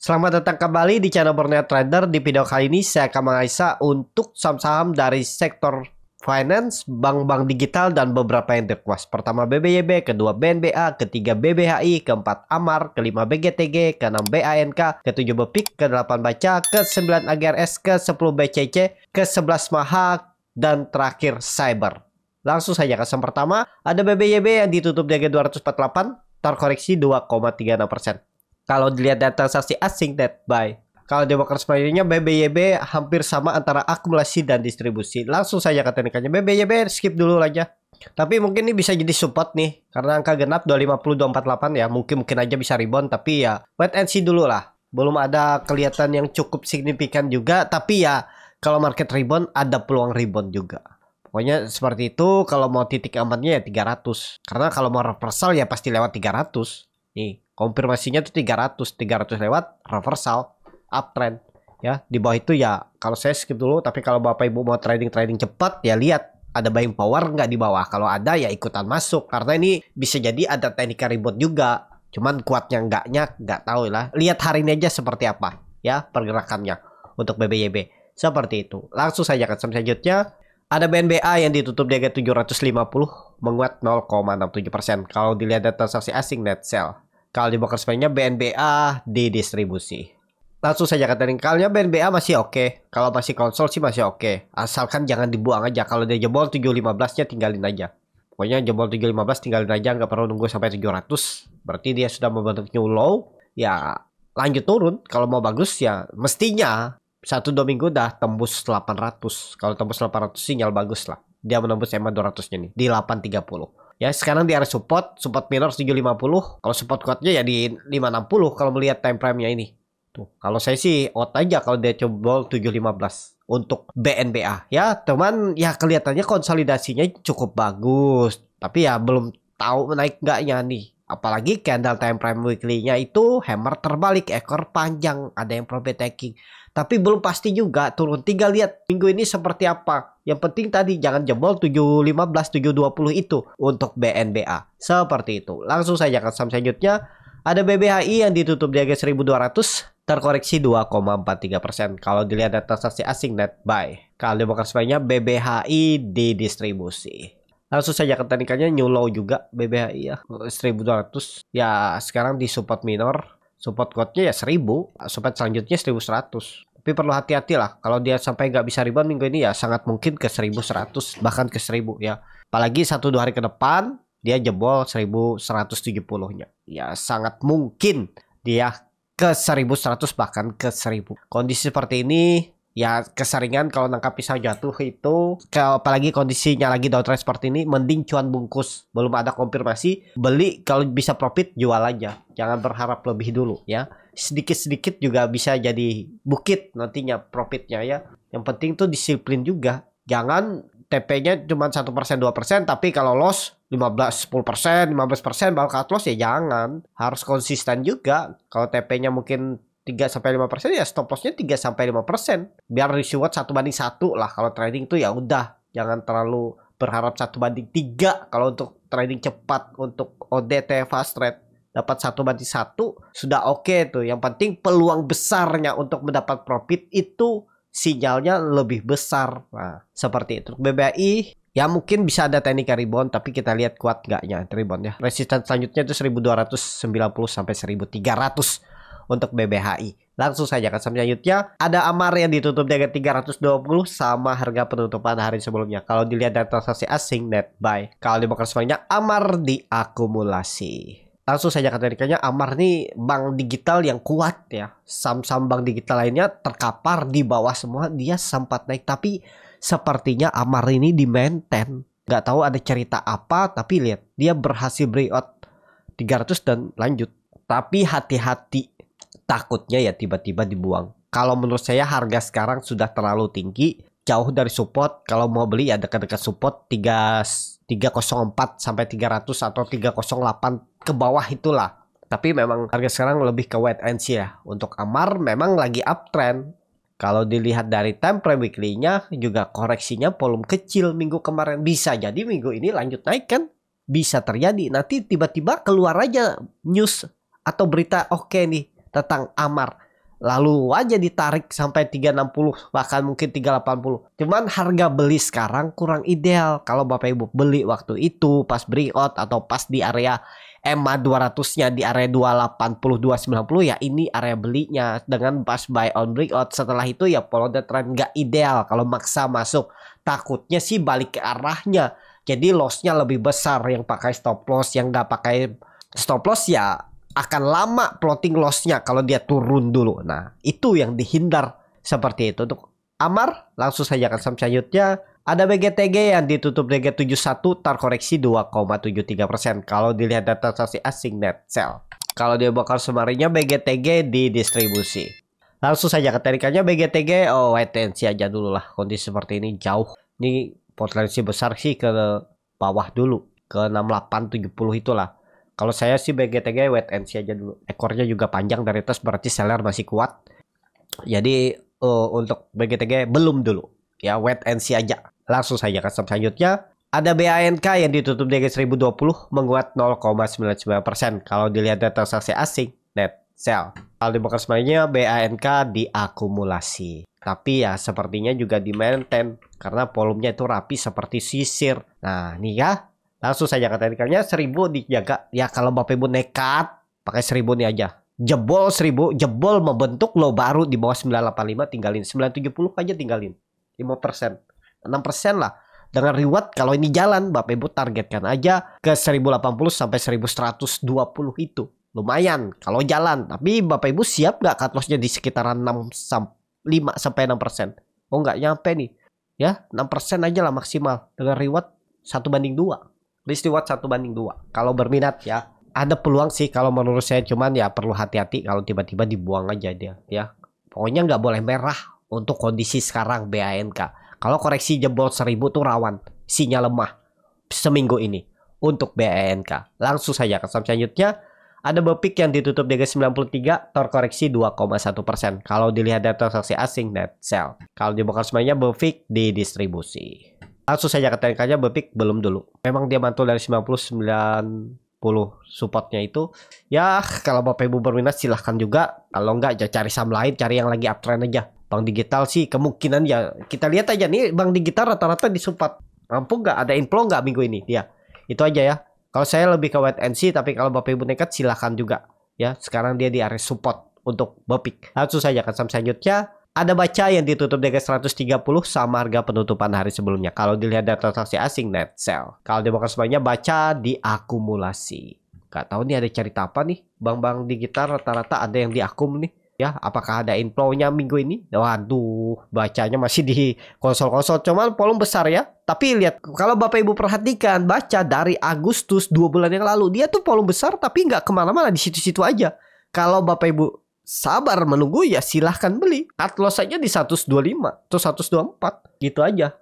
Selamat datang kembali di channel Borneo Trader. Di video kali ini saya akan menganalisa untuk saham-saham dari sektor finance, bank-bank digital, dan beberapa yang terkuas. Pertama BBYB, kedua BNBA, ketiga BBHI, keempat AMAR, kelima BGTG, keenam BANK, ketujuh BEPIK, kedelapan BACA, ke-9 AGRS, ke-10 BCC, ke-11 MAHA, dan terakhir Cyber. Langsung saja ke saham pertama, ada BBYB yang ditutup di harga 248, terkoreksi 2,36%. Kalau dilihat dari transaksi asing net buy. Kalau di Demokrat selanjutnya BBYB hampir sama antara akumulasi dan distribusi. Langsung saja ke teknikannya. BBYB skip dulu aja. Tapi mungkin ini bisa jadi support nih. Karena angka genap 250, 248 ya. Mungkin-mungkin aja bisa rebound. Tapi ya wait and see dulu lah. Belum ada kelihatan yang cukup signifikan juga. Tapi ya kalau market rebound ada peluang rebound juga. Pokoknya seperti itu. Kalau mau titik amannya ya 300. Karena kalau mau reversal ya pasti lewat 300. Nih Konfirmasinya tuh 300, 300 lewat reversal uptrend ya. Di bawah itu ya kalau saya skip dulu tapi kalau Bapak Ibu mau trading-trading cepat ya lihat ada buying power nggak di bawah. Kalau ada ya ikutan masuk karena ini bisa jadi ada teknik ribut juga. Cuman kuatnya enggaknya nggak tahu lah. Lihat hari ini aja seperti apa ya pergerakannya untuk BBYB. Seperti itu. Langsung saja ke selanjutnya. Ada BNBA yang ditutup di harga 750 menguat 0,67%. Kalau dilihat data transaksi asing net sell kalau di broker nya BNBA didistribusi. Langsung saja katakan, kalau BNBA masih oke. Okay. Kalau masih konsol sih masih oke. Okay. Asalkan jangan dibuang aja. Kalau dia jebol 715-nya tinggalin aja. Pokoknya jebol 715 tinggalin aja, nggak perlu nunggu sampai 700. Berarti dia sudah membentuk new low. Ya lanjut turun. Kalau mau bagus ya mestinya satu dua minggu udah tembus 800. Kalau tembus 800 sinyal bagus lah. Dia menembus EMA 200 nya nih di 830. Ya sekarang di area support, support minor 750. Kalau support kuatnya ya di 560 kalau melihat time frame-nya ini. Tuh, kalau saya sih out aja kalau dia coba 715 untuk BNBA ya. teman. ya kelihatannya konsolidasinya cukup bagus, tapi ya belum tahu naik enggaknya nih. Apalagi candle time frame weekly-nya itu hammer terbalik ekor panjang, ada yang profit taking. Tapi belum pasti juga turun. Tinggal lihat minggu ini seperti apa. Yang penting tadi jangan jebol 715 720 itu untuk BNBA. Seperti itu. Langsung saja ke saham selanjutnya. Ada BBHI yang ditutup di harga 1200 terkoreksi 2,43%. Kalau dilihat data transaksi asing net buy. Kalau demokrasi BBHI didistribusi langsung saja ke teknikannya new low juga BBHI ya 1200 ya sekarang di support minor support kotnya ya 1000 support selanjutnya 1100 tapi perlu hati-hati lah kalau dia sampai nggak bisa rebound minggu ini ya sangat mungkin ke 1100 bahkan ke 1000 ya apalagi satu dua hari ke depan dia jebol 1170 nya ya sangat mungkin dia ke 1100 bahkan ke 1000 kondisi seperti ini ya keseringan kalau nangkap pisau jatuh itu ke, apalagi kondisinya lagi downtrend seperti ini mending cuan bungkus belum ada konfirmasi beli kalau bisa profit jual aja jangan berharap lebih dulu ya sedikit-sedikit juga bisa jadi bukit nantinya profitnya ya yang penting tuh disiplin juga jangan TP-nya cuma satu persen dua persen tapi kalau loss 15 10%, 15% bakal cut loss ya jangan. Harus konsisten juga. Kalau TP-nya mungkin 3 sampai 5% ya stop lossnya 3 sampai 5%. Biar reward satu banding satu lah kalau trading tuh ya udah jangan terlalu berharap satu banding tiga kalau untuk trading cepat untuk ODT fast trade dapat satu banding satu sudah oke okay tuh yang penting peluang besarnya untuk mendapat profit itu sinyalnya lebih besar nah seperti itu BBI Ya mungkin bisa ada teknik rebound tapi kita lihat kuat nggaknya rebound ya. Resisten selanjutnya itu 1290 sampai 1300 untuk BBHI. Langsung saja ke saham selanjutnya. Ada Amar yang ditutup dengan 320 sama harga penutupan hari sebelumnya. Kalau dilihat dari transaksi asing net buy. Kalau dibongkar semuanya Amar diakumulasi. Langsung saja kategorikannya Amar nih bank digital yang kuat ya. Saham-saham bank digital lainnya terkapar di bawah semua. Dia sempat naik tapi sepertinya Amar ini di maintain. Gak tahu ada cerita apa tapi lihat dia berhasil breakout 300 dan lanjut. Tapi hati-hati takutnya ya tiba-tiba dibuang. Kalau menurut saya harga sekarang sudah terlalu tinggi, jauh dari support. Kalau mau beli ya dekat-dekat support 3 304 sampai 300 atau 308 ke bawah itulah. Tapi memang harga sekarang lebih ke wait and see ya. Untuk Amar memang lagi uptrend. Kalau dilihat dari time frame weekly-nya juga koreksinya volume kecil minggu kemarin. Bisa jadi minggu ini lanjut naik kan? Bisa terjadi. Nanti tiba-tiba keluar aja news atau berita oke okay nih tentang Amar lalu aja ditarik sampai 360 bahkan mungkin 380 cuman harga beli sekarang kurang ideal kalau bapak ibu beli waktu itu pas breakout atau pas di area EMA 200 nya di area 280 290 ya ini area belinya dengan pas buy on breakout setelah itu ya follow the trend nggak ideal kalau maksa masuk takutnya sih balik ke arahnya jadi lossnya lebih besar yang pakai stop loss yang nggak pakai stop loss ya akan lama plotting lossnya kalau dia turun dulu. Nah, itu yang dihindar seperti itu. Untuk Amar, langsung saja akan saham selanjutnya. Ada BGTG yang ditutup DG71 terkoreksi 2,73% kalau dilihat data transaksi asing net sell. Kalau dia bakal semarinya BGTG di distribusi. Langsung saja ketarikannya BGTG, oh wait and see aja dulu lah. Kondisi seperti ini jauh. Ini potensi besar sih ke bawah dulu. Ke 6870 itulah kalau saya sih BGTG wait and see aja dulu. Ekornya juga panjang dari itu berarti seller masih kuat. Jadi uh, untuk BGTG belum dulu. Ya wait and see aja. Langsung saja ke selanjutnya. Ada BANK yang ditutup di 1020 menguat 0,99%. Kalau dilihat dari transaksi asing, net sell. Kalau di semuanya BANK diakumulasi. Tapi ya sepertinya juga di maintain karena volumenya itu rapi seperti sisir. Nah, ini ya Langsung saja ke teknikalnya seribu dijaga. Ya kalau Bapak Ibu nekat pakai seribu nih aja. Jebol seribu, jebol membentuk lo baru di bawah 985 tinggalin. 970 aja tinggalin. 5%. 6% lah. Dengan reward kalau ini jalan Bapak Ibu targetkan aja ke 1080 sampai 1120 itu. Lumayan kalau jalan. Tapi Bapak Ibu siap nggak cut lossnya di sekitaran 6 5 sampai 6%? Oh nggak nyampe nih. Ya, 6% aja lah maksimal dengan reward satu banding dua. Lee watch satu banding dua. Kalau berminat ya, ada peluang sih kalau menurut saya cuman ya perlu hati-hati kalau tiba-tiba dibuang aja dia ya. Pokoknya nggak boleh merah untuk kondisi sekarang BANK. Kalau koreksi jebol 1000 tuh rawan, sinyal lemah seminggu ini untuk BANK. Langsung saja ke saham selanjutnya. Ada Bepik yang ditutup di 93, terkoreksi 2,1 persen. Kalau dilihat dari transaksi asing net sell. Kalau dibuka semuanya, Bepik didistribusi. Langsung saja ke tnk Bepik belum dulu. Memang dia mantul dari 99 10 supportnya itu ya kalau bapak ibu berminat silahkan juga kalau enggak ya cari saham lain cari yang lagi uptrend aja bank digital sih kemungkinan ya kita lihat aja nih bank digital rata-rata di support. mampu nggak ada inflow nggak minggu ini ya itu aja ya kalau saya lebih ke wait and see tapi kalau bapak ibu nekat silahkan juga ya sekarang dia di area support untuk Bopik langsung saja ke saham selanjutnya ada baca yang ditutup dengan 130 sama harga penutupan hari sebelumnya. Kalau dilihat dari transaksi asing net sell. Kalau demokrat semuanya baca diakumulasi. Gak tahu nih ada cerita apa nih. Bank-bank digital rata-rata ada yang diakum nih. Ya, apakah ada inflownya minggu ini? Waduh, bacanya masih di konsol-konsol. Cuman volume besar ya. Tapi lihat, kalau Bapak Ibu perhatikan, baca dari Agustus dua bulan yang lalu. Dia tuh volume besar tapi nggak kemana-mana, di situ-situ aja. Kalau Bapak Ibu sabar menunggu ya silahkan beli. Cut loss aja di 125 atau 124 gitu aja.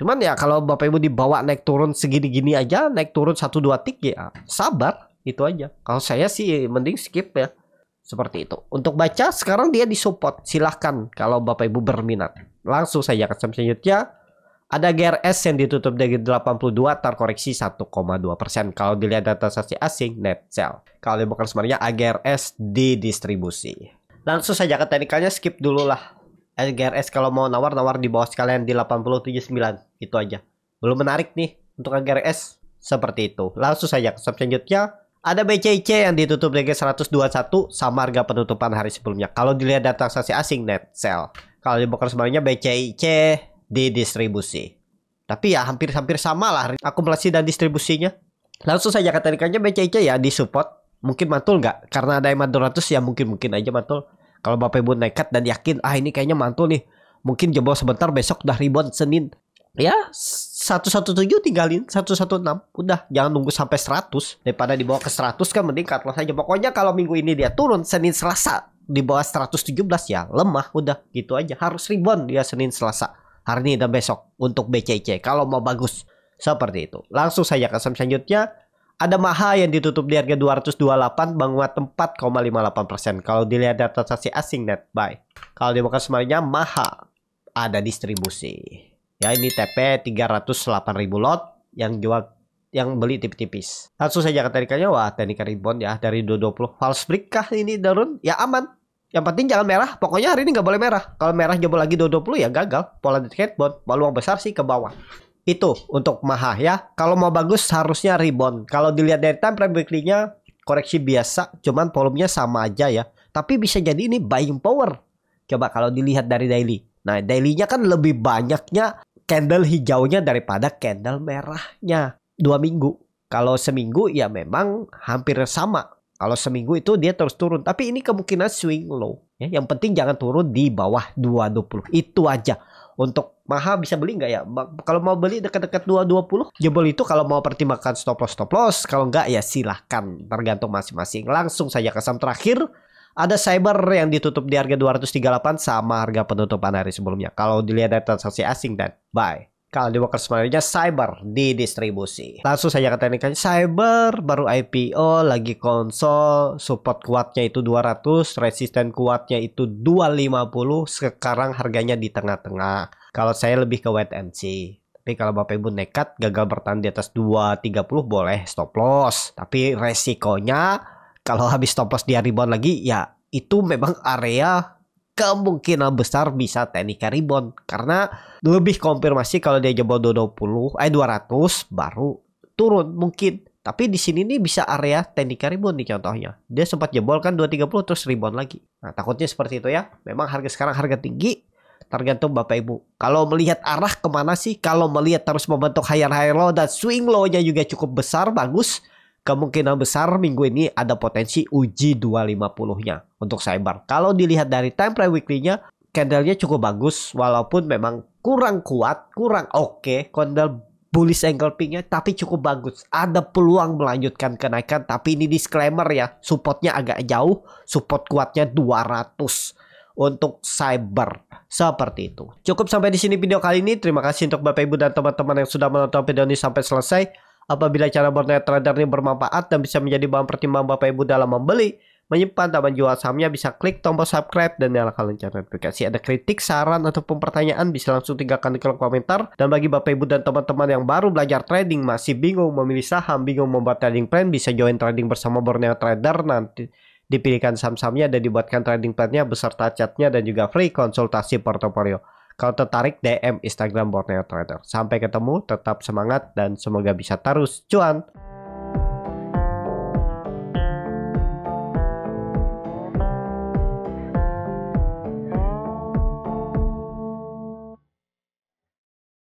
Cuman ya kalau Bapak Ibu dibawa naik turun segini-gini aja, naik turun 1 2 tik ya sabar itu aja. Kalau saya sih mending skip ya. Seperti itu. Untuk baca sekarang dia disupport. Silahkan kalau Bapak Ibu berminat. Langsung saja ke selanjutnya. Ada GRS yang ditutup dari 82 terkoreksi 1,2%. Kalau dilihat data saksi asing net sell. Kalau bukan sebenarnya AGRS di distribusi langsung saja ke teknikalnya skip dulu lah LGRS kalau mau nawar-nawar di bawah sekalian di 879 itu aja belum menarik nih untuk LGRS seperti itu langsung saja ke selanjutnya ada BCIC yang ditutup dengan 121 sama harga penutupan hari sebelumnya kalau dilihat data transaksi asing net sell kalau di broker sebaliknya BCIC di distribusi tapi ya hampir-hampir sama lah akumulasi dan distribusinya langsung saja ke teknikalnya BCIC ya di support mungkin mantul nggak karena ada yang mantul ratus ya mungkin mungkin aja mantul kalau bapak ibu nekat dan yakin ah ini kayaknya mantul nih mungkin jebol sebentar besok udah rebound senin ya 117 tinggalin 116 udah jangan nunggu sampai 100 daripada dibawa ke 100 kan mending cut aja pokoknya kalau minggu ini dia turun Senin Selasa di bawah 117 ya lemah udah gitu aja harus rebound dia Senin Selasa hari ini dan besok untuk BCC kalau mau bagus seperti itu langsung saja ke selanjutnya ada Maha yang ditutup di harga 228 menguat 4,58%. persen. Kalau dilihat dari transaksi asing net buy. Kalau makan semuanya Maha ada distribusi. Ya ini TP 308.000 lot yang jual yang beli tipis-tipis. Langsung saja ke teknikalnya. Wah, teknikal rebound ya dari 220. False break kah ini Darun? Ya aman. Yang penting jangan merah. Pokoknya hari ini nggak boleh merah. Kalau merah jebol lagi 220 ya gagal. Pola di headbond. Peluang besar sih ke bawah itu untuk Maha ya. Kalau mau bagus harusnya rebound. Kalau dilihat dari time frame weekly-nya koreksi biasa, cuman volumenya sama aja ya. Tapi bisa jadi ini buying power. Coba kalau dilihat dari daily. Nah, daily-nya kan lebih banyaknya candle hijaunya daripada candle merahnya. Dua minggu. Kalau seminggu ya memang hampir sama. Kalau seminggu itu dia terus turun. Tapi ini kemungkinan swing low. Ya, yang penting jangan turun di bawah 220. Itu aja untuk mahal bisa beli nggak ya? Kalau mau beli dekat-dekat 220 jebol itu kalau mau pertimbangkan stop loss stop loss, kalau nggak ya silahkan tergantung masing-masing. Langsung saja ke saham terakhir ada cyber yang ditutup di harga 238 sama harga penutupan hari sebelumnya. Kalau dilihat dari transaksi asing dan bye kalau di workers manajernya cyber di distribusi. Langsung saja ke teknikannya cyber baru IPO lagi konsol support kuatnya itu 200 resisten kuatnya itu 250 sekarang harganya di tengah-tengah. Kalau saya lebih ke wait and see. Tapi kalau Bapak Ibu nekat gagal bertahan di atas 230 boleh stop loss. Tapi resikonya kalau habis stop loss dia rebound lagi ya itu memang area kemungkinan besar bisa teknik rebound karena lebih konfirmasi kalau dia jebol 220 eh 200 baru turun mungkin tapi di sini nih bisa area teknik rebound nih contohnya. Dia sempat jebol kan 230 terus rebound lagi. Nah takutnya seperti itu ya. Memang harga sekarang harga tinggi tergantung Bapak Ibu. Kalau melihat arah kemana sih? Kalau melihat terus membentuk higher high low dan swing low-nya juga cukup besar, bagus kemungkinan besar minggu ini ada potensi uji 250-nya untuk Cyber. Kalau dilihat dari time frame weekly-nya, candle-nya cukup bagus walaupun memang kurang kuat, kurang oke. Okay. Candle bullish angle nya tapi cukup bagus. Ada peluang melanjutkan kenaikan tapi ini disclaimer ya, supportnya agak jauh, support kuatnya 200 untuk cyber seperti itu. Cukup sampai di sini video kali ini. Terima kasih untuk Bapak Ibu dan teman-teman yang sudah menonton video ini sampai selesai. Apabila cara bernet trader ini bermanfaat dan bisa menjadi bahan pertimbangan Bapak Ibu dalam membeli, menyimpan dan menjual sahamnya, bisa klik tombol subscribe dan nyalakan lonceng notifikasi. Ada kritik, saran, ataupun pertanyaan bisa langsung tinggalkan di kolom komentar. Dan bagi Bapak Ibu dan teman-teman yang baru belajar trading, masih bingung memilih saham, bingung membuat trading plan, bisa join trading bersama Borneo Trader nanti dipilihkan saham-sahamnya dan dibuatkan trading plan-nya beserta chat-nya dan juga free konsultasi portofolio. Kalau tertarik DM Instagram Borneo Trader. Sampai ketemu, tetap semangat dan semoga bisa terus cuan.